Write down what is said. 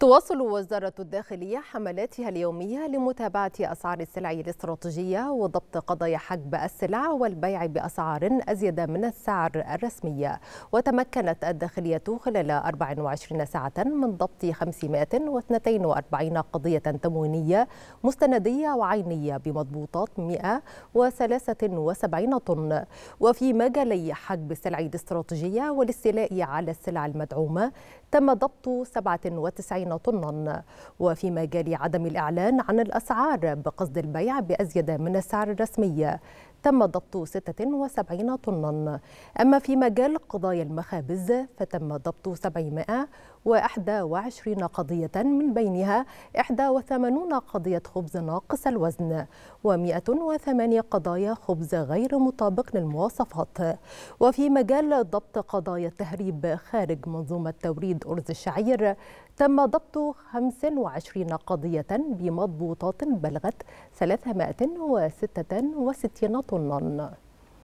تواصل وزارة الداخلية حملاتها اليومية لمتابعة أسعار السلع الاستراتيجية وضبط قضايا حجب السلع والبيع بأسعار أزيد من السعر الرسمي وتمكنت الداخلية خلال 24 ساعة من ضبط 542 قضية تموينية مستندية وعينية بمضبوطات 173 طن وفي مجالي حجب السلع الاستراتيجية والاستيلاء على السلع المدعومة تم ضبط 97 20 طنا وفي مجال عدم الإعلان عن الأسعار بقصد البيع بأزيد من السعر الرسمي تم ضبط 76 طنا أما في مجال قضايا المخابز فتم ضبط 721 قضية من بينها 81 قضية خبز ناقص الوزن و108 قضايا خبز غير مطابق للمواصفات وفي مجال ضبط قضايا التهريب خارج منظومة توريد أرز الشعير تم ضبط 25 قضية بمضبوطات بلغت 366 طن will not know.